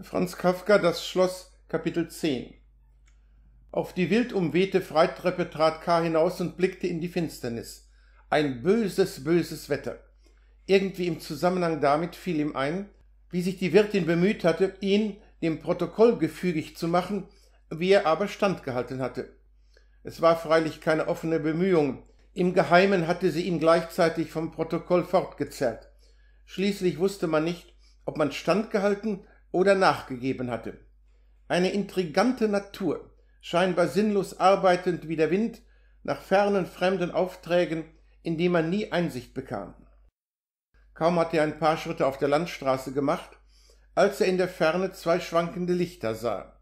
Franz Kafka Das Schloss Kapitel 10 Auf die wild umwehte Freitreppe trat K. hinaus und blickte in die Finsternis. Ein böses, böses Wetter. Irgendwie im Zusammenhang damit fiel ihm ein, wie sich die Wirtin bemüht hatte, ihn dem Protokoll gefügig zu machen, wie er aber standgehalten hatte. Es war freilich keine offene Bemühung. Im Geheimen hatte sie ihn gleichzeitig vom Protokoll fortgezerrt. Schließlich wusste man nicht, ob man standgehalten oder nachgegeben hatte. Eine intrigante Natur, scheinbar sinnlos arbeitend wie der Wind nach fernen fremden Aufträgen, in die man nie Einsicht bekam. Kaum hatte er ein paar Schritte auf der Landstraße gemacht, als er in der Ferne zwei schwankende Lichter sah.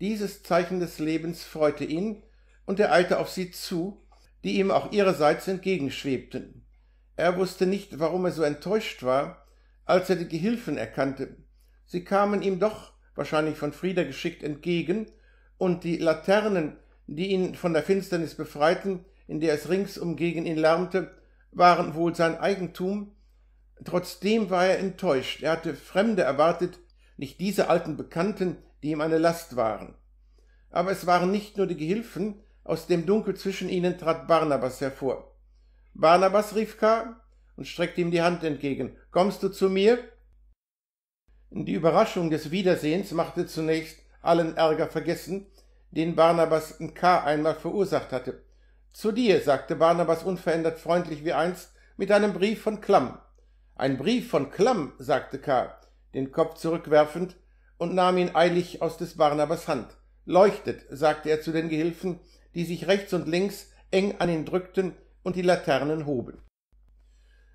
Dieses Zeichen des Lebens freute ihn, und er eilte auf sie zu, die ihm auch ihrerseits entgegenschwebten. Er wusste nicht, warum er so enttäuscht war, als er die Gehilfen erkannte, Sie kamen ihm doch, wahrscheinlich von Frieda geschickt, entgegen, und die Laternen, die ihn von der Finsternis befreiten, in der es ringsum gegen ihn lärmte, waren wohl sein Eigentum. Trotzdem war er enttäuscht. Er hatte Fremde erwartet, nicht diese alten Bekannten, die ihm eine Last waren. Aber es waren nicht nur die Gehilfen, aus dem Dunkel zwischen ihnen trat Barnabas hervor. Barnabas rief K. und streckte ihm die Hand entgegen. Kommst du zu mir? Die Überraschung des Wiedersehens machte zunächst allen Ärger vergessen, den Barnabas K. einmal verursacht hatte. Zu dir, sagte Barnabas unverändert freundlich wie einst, mit einem Brief von Klamm. Ein Brief von Klamm, sagte K., den Kopf zurückwerfend und nahm ihn eilig aus des Barnabas Hand. Leuchtet, sagte er zu den Gehilfen, die sich rechts und links eng an ihn drückten und die Laternen hoben.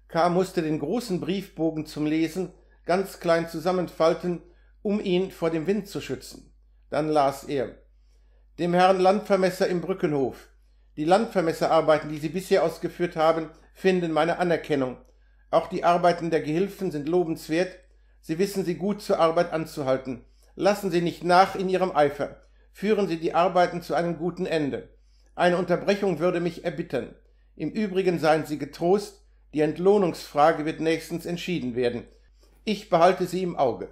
K. musste den großen Briefbogen zum Lesen ganz klein zusammenfalten, um ihn vor dem Wind zu schützen. Dann las er Dem Herrn Landvermesser im Brückenhof. Die Landvermesserarbeiten, die Sie bisher ausgeführt haben, finden meine Anerkennung. Auch die Arbeiten der Gehilfen sind lobenswert. Sie wissen sie gut zur Arbeit anzuhalten. Lassen Sie nicht nach in Ihrem Eifer. Führen Sie die Arbeiten zu einem guten Ende. Eine Unterbrechung würde mich erbittern. Im Übrigen seien Sie getrost, die Entlohnungsfrage wird nächstens entschieden werden. Ich behalte sie im Auge.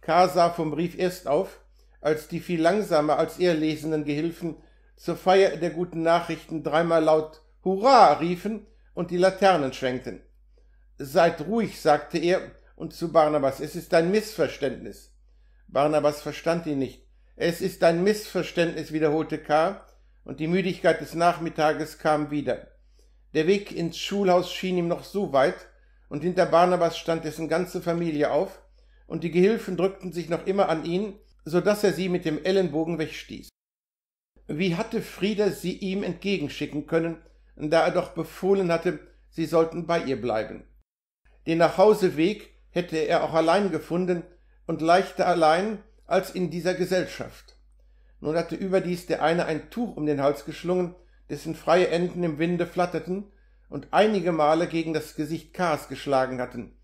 K. sah vom Brief erst auf, als die viel langsamer als er lesenden Gehilfen zur Feier der guten Nachrichten dreimal laut Hurra riefen und die Laternen schwenkten. Seid ruhig, sagte er und zu Barnabas, es ist ein Missverständnis. Barnabas verstand ihn nicht. Es ist ein Missverständnis, wiederholte K., und die Müdigkeit des Nachmittages kam wieder. Der Weg ins Schulhaus schien ihm noch so weit, und hinter Barnabas stand dessen ganze Familie auf, und die Gehilfen drückten sich noch immer an ihn, so daß er sie mit dem Ellenbogen wegstieß. Wie hatte Frieda sie ihm entgegenschicken können, da er doch befohlen hatte, sie sollten bei ihr bleiben. Den Nachhauseweg hätte er auch allein gefunden und leichter allein als in dieser Gesellschaft. Nun hatte überdies der eine ein Tuch um den Hals geschlungen, dessen freie Enden im Winde flatterten, und einige Male gegen das Gesicht Kars geschlagen hatten.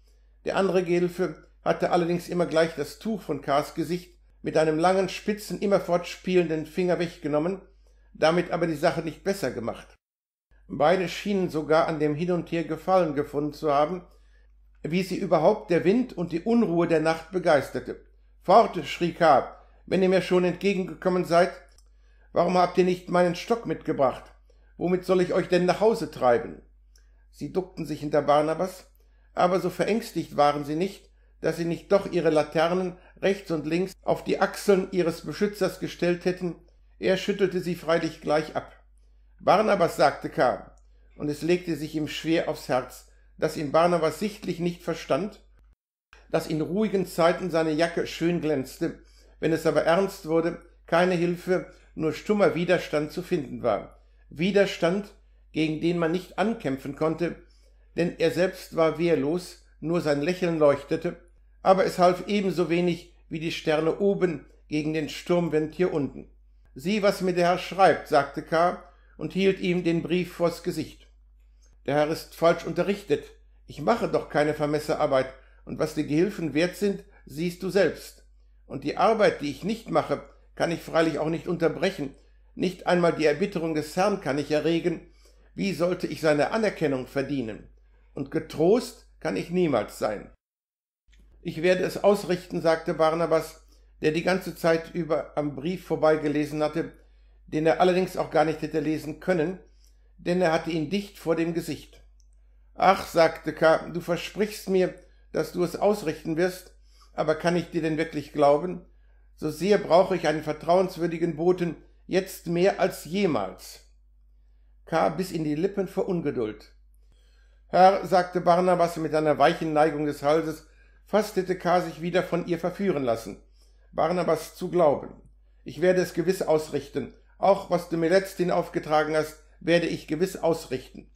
Der andere Gehilfe hatte allerdings immer gleich das Tuch von Kars Gesicht mit einem langen, spitzen, immerfort spielenden Finger weggenommen, damit aber die Sache nicht besser gemacht. Beide schienen sogar an dem Hin und Her Gefallen gefunden zu haben, wie sie überhaupt der Wind und die Unruhe der Nacht begeisterte. Fort, schrie K., wenn ihr mir schon entgegengekommen seid, warum habt ihr nicht meinen Stock mitgebracht? Womit soll ich euch denn nach Hause treiben? Sie duckten sich hinter Barnabas, aber so verängstigt waren sie nicht, dass sie nicht doch ihre Laternen rechts und links auf die Achseln ihres Beschützers gestellt hätten, er schüttelte sie freilich gleich ab. Barnabas sagte K., und es legte sich ihm schwer aufs Herz, dass ihn Barnabas sichtlich nicht verstand, dass in ruhigen Zeiten seine Jacke schön glänzte, wenn es aber ernst wurde, keine Hilfe, nur stummer Widerstand zu finden war. Widerstand, gegen den man nicht ankämpfen konnte, denn er selbst war wehrlos, nur sein Lächeln leuchtete, aber es half ebenso wenig wie die Sterne oben gegen den Sturmwind hier unten. Sieh, was mir der Herr schreibt, sagte K. und hielt ihm den Brief vors Gesicht. Der Herr ist falsch unterrichtet. Ich mache doch keine Vermesserarbeit, und was die Gehilfen wert sind, siehst du selbst. Und die Arbeit, die ich nicht mache, kann ich freilich auch nicht unterbrechen. Nicht einmal die Erbitterung des Herrn kann ich erregen, wie sollte ich seine Anerkennung verdienen? Und getrost kann ich niemals sein. Ich werde es ausrichten, sagte Barnabas, der die ganze Zeit über am Brief vorbeigelesen hatte, den er allerdings auch gar nicht hätte lesen können, denn er hatte ihn dicht vor dem Gesicht. Ach, sagte K., du versprichst mir, dass du es ausrichten wirst, aber kann ich dir denn wirklich glauben? So sehr brauche ich einen vertrauenswürdigen Boten jetzt mehr als jemals. K. bis in die Lippen vor Ungeduld. Herr, sagte Barnabas mit einer weichen Neigung des Halses, fast hätte K. sich wieder von ihr verführen lassen. Barnabas zu glauben. Ich werde es gewiss ausrichten. Auch was du mir letzthin aufgetragen hast, werde ich gewiss ausrichten.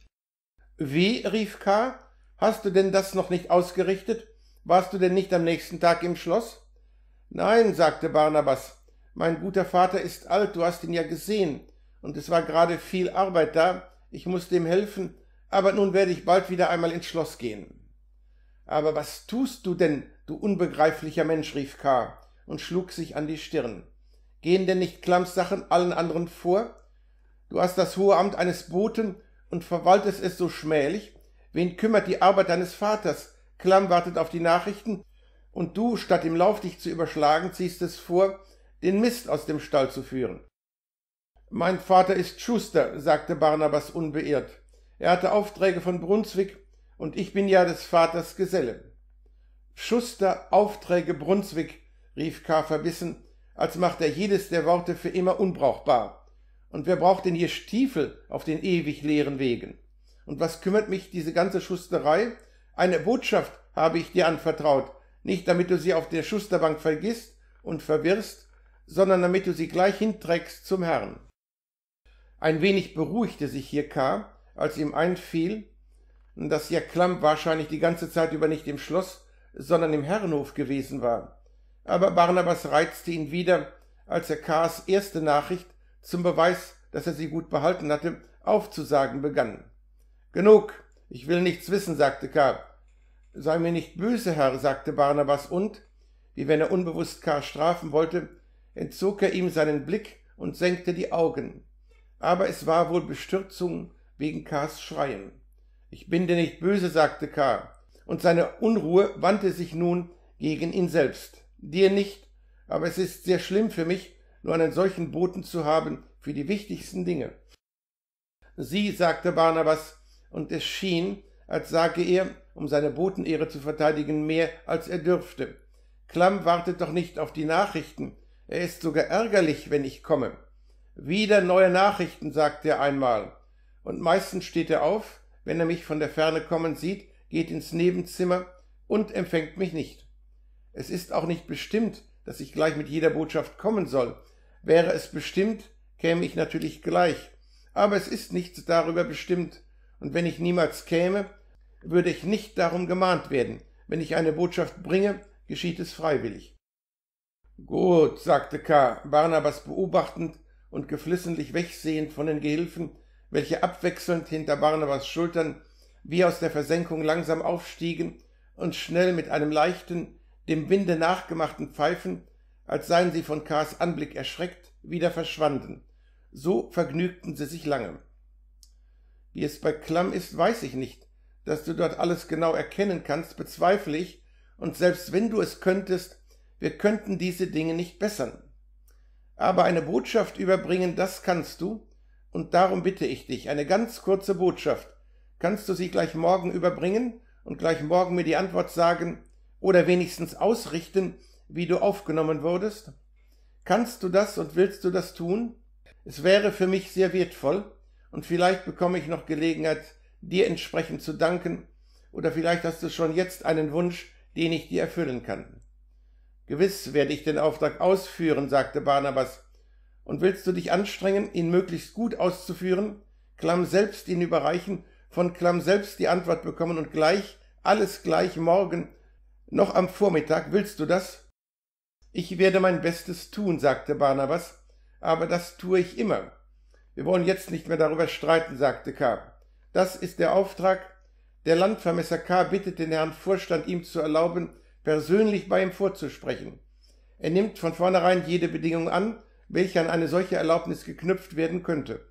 Wie? rief K. Hast du denn das noch nicht ausgerichtet? Warst du denn nicht am nächsten Tag im Schloss? Nein, sagte Barnabas, mein guter Vater ist alt, du hast ihn ja gesehen und es war gerade viel Arbeit da, ich musste ihm helfen, aber nun werde ich bald wieder einmal ins Schloss gehen. Aber was tust du denn, du unbegreiflicher Mensch, rief K. und schlug sich an die Stirn. Gehen denn nicht Klamms Sachen allen anderen vor? Du hast das hohe Amt eines Boten und verwaltest es so schmählich. Wen kümmert die Arbeit deines Vaters? Klamm wartet auf die Nachrichten, und du, statt im Lauf dich zu überschlagen, ziehst es vor, den Mist aus dem Stall zu führen. Mein Vater ist Schuster, sagte Barnabas unbeirrt. Er hatte Aufträge von Brunswick und ich bin ja des Vaters Geselle. Schuster, Aufträge Brunswick, rief K. verbissen, als macht er jedes der Worte für immer unbrauchbar. Und wer braucht denn hier Stiefel auf den ewig leeren Wegen? Und was kümmert mich diese ganze Schusterei? Eine Botschaft habe ich dir anvertraut, nicht damit du sie auf der Schusterbank vergisst und verwirrst, sondern damit du sie gleich hinträgst zum Herrn. Ein wenig beruhigte sich hier K., als ihm einfiel, dass Herr Klamm wahrscheinlich die ganze Zeit über nicht im Schloss, sondern im Herrenhof gewesen war. Aber Barnabas reizte ihn wieder, als er K.s erste Nachricht zum Beweis, dass er sie gut behalten hatte, aufzusagen begann. Genug, ich will nichts wissen, sagte K. Sei mir nicht böse, Herr, sagte Barnabas und, wie wenn er unbewusst K. strafen wollte, entzog er ihm seinen Blick und senkte die Augen aber es war wohl Bestürzung wegen Ks Schreien. Ich bin dir nicht böse, sagte K., und seine Unruhe wandte sich nun gegen ihn selbst. Dir nicht, aber es ist sehr schlimm für mich, nur einen solchen Boten zu haben für die wichtigsten Dinge. Sie, sagte Barnabas, und es schien, als sage er, um seine Botenehre zu verteidigen, mehr als er dürfte. Klamm wartet doch nicht auf die Nachrichten, er ist sogar ärgerlich, wenn ich komme. Wieder neue Nachrichten, sagt er einmal. Und meistens steht er auf, wenn er mich von der Ferne kommen sieht, geht ins Nebenzimmer und empfängt mich nicht. Es ist auch nicht bestimmt, dass ich gleich mit jeder Botschaft kommen soll. Wäre es bestimmt, käme ich natürlich gleich. Aber es ist nichts darüber bestimmt, und wenn ich niemals käme, würde ich nicht darum gemahnt werden. Wenn ich eine Botschaft bringe, geschieht es freiwillig. Gut, sagte K. Barnabas beobachtend, und geflissentlich wegsehend von den Gehilfen, welche abwechselnd hinter Barnabas Schultern wie aus der Versenkung langsam aufstiegen und schnell mit einem leichten, dem Winde nachgemachten Pfeifen, als seien sie von Kars Anblick erschreckt, wieder verschwanden. So vergnügten sie sich lange. Wie es bei Klamm ist, weiß ich nicht. Dass du dort alles genau erkennen kannst, bezweifle ich, und selbst wenn du es könntest, wir könnten diese Dinge nicht bessern. Aber eine Botschaft überbringen, das kannst du, und darum bitte ich dich, eine ganz kurze Botschaft. Kannst du sie gleich morgen überbringen und gleich morgen mir die Antwort sagen oder wenigstens ausrichten, wie du aufgenommen wurdest? Kannst du das und willst du das tun? Es wäre für mich sehr wertvoll und vielleicht bekomme ich noch Gelegenheit, dir entsprechend zu danken oder vielleicht hast du schon jetzt einen Wunsch, den ich dir erfüllen kann. Gewiss werde ich den Auftrag ausführen, sagte Barnabas. Und willst du dich anstrengen, ihn möglichst gut auszuführen? Klamm selbst ihn überreichen, von Klamm selbst die Antwort bekommen und gleich, alles gleich morgen, noch am Vormittag, willst du das? Ich werde mein Bestes tun, sagte Barnabas, aber das tue ich immer. Wir wollen jetzt nicht mehr darüber streiten, sagte K. Das ist der Auftrag. Der Landvermesser K bittet den Herrn Vorstand, ihm zu erlauben, persönlich bei ihm vorzusprechen. Er nimmt von vornherein jede Bedingung an, welche an eine solche Erlaubnis geknüpft werden könnte.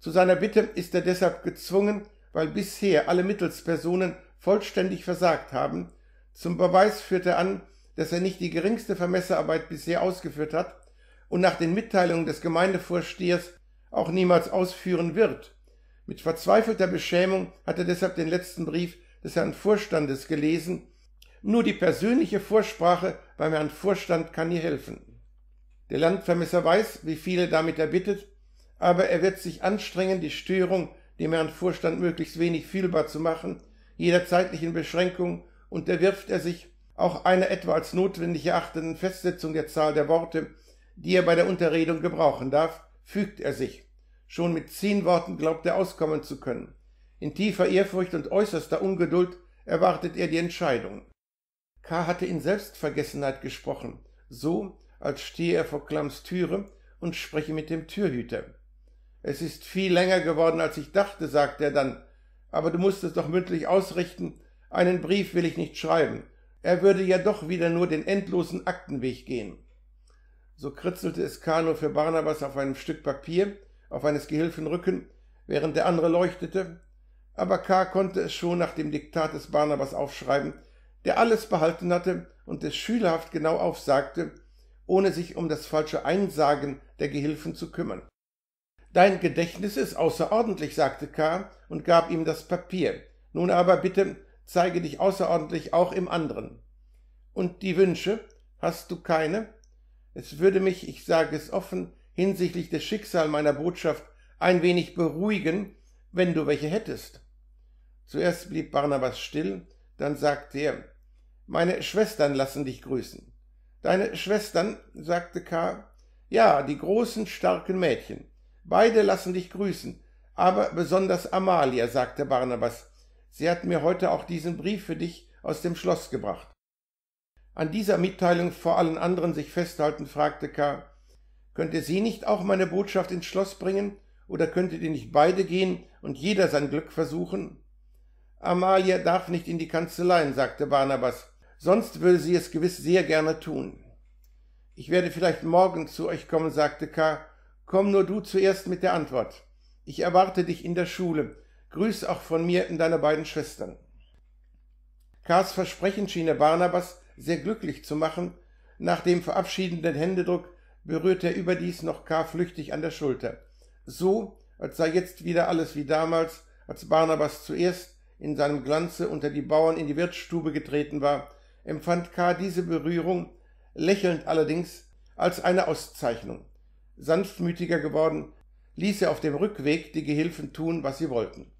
Zu seiner Bitte ist er deshalb gezwungen, weil bisher alle Mittelspersonen vollständig versagt haben. Zum Beweis führt er an, dass er nicht die geringste Vermessearbeit bisher ausgeführt hat und nach den Mitteilungen des Gemeindevorstehers auch niemals ausführen wird. Mit verzweifelter Beschämung hat er deshalb den letzten Brief des Herrn Vorstandes gelesen, nur die persönliche Vorsprache beim Herrn Vorstand kann ihr helfen. Der Landvermesser weiß, wie viele damit er bittet, aber er wird sich anstrengen, die Störung dem Herrn Vorstand möglichst wenig fühlbar zu machen, jeder zeitlichen Beschränkung unterwirft er sich auch einer etwa als notwendig erachteten Festsetzung der Zahl der Worte, die er bei der Unterredung gebrauchen darf, fügt er sich. Schon mit zehn Worten glaubt er auskommen zu können. In tiefer Ehrfurcht und äußerster Ungeduld erwartet er die Entscheidung. K. hatte in Selbstvergessenheit gesprochen, so als stehe er vor Klamms Türe und spreche mit dem Türhüter. Es ist viel länger geworden, als ich dachte, sagte er dann, aber du musst es doch mündlich ausrichten, einen Brief will ich nicht schreiben. Er würde ja doch wieder nur den endlosen Aktenweg gehen. So kritzelte es K. nur für Barnabas auf einem Stück Papier, auf eines Gehilfen Rücken, während der andere leuchtete, aber K. konnte es schon nach dem Diktat des Barnabas aufschreiben, der alles behalten hatte und es schülerhaft genau aufsagte, ohne sich um das falsche Einsagen der Gehilfen zu kümmern. Dein Gedächtnis ist außerordentlich, sagte K. und gab ihm das Papier. Nun aber bitte zeige dich außerordentlich auch im anderen. Und die Wünsche? Hast du keine? Es würde mich, ich sage es offen, hinsichtlich des Schicksals meiner Botschaft ein wenig beruhigen, wenn du welche hättest. Zuerst blieb Barnabas still, dann sagte er, meine Schwestern lassen dich grüßen. Deine Schwestern, sagte K., ja, die großen, starken Mädchen. Beide lassen dich grüßen, aber besonders Amalia, sagte Barnabas. Sie hat mir heute auch diesen Brief für dich aus dem Schloss gebracht. An dieser Mitteilung vor allen anderen sich festhalten, fragte K., könnte sie nicht auch meine Botschaft ins Schloss bringen, oder könntet ihr nicht beide gehen und jeder sein Glück versuchen? Amalia darf nicht in die Kanzleien, sagte Barnabas, sonst würde sie es gewiss sehr gerne tun. Ich werde vielleicht morgen zu euch kommen, sagte K. Komm nur du zuerst mit der Antwort. Ich erwarte dich in der Schule. Grüß auch von mir in deine beiden Schwestern. Kars Versprechen schien Barnabas sehr glücklich zu machen. Nach dem verabschiedenden Händedruck berührte er überdies noch K. flüchtig an der Schulter. So, als sei jetzt wieder alles wie damals, als Barnabas zuerst in seinem Glanze unter die Bauern in die Wirtsstube getreten war, empfand K. diese Berührung, lächelnd allerdings, als eine Auszeichnung. Sanftmütiger geworden, ließ er auf dem Rückweg die Gehilfen tun, was sie wollten.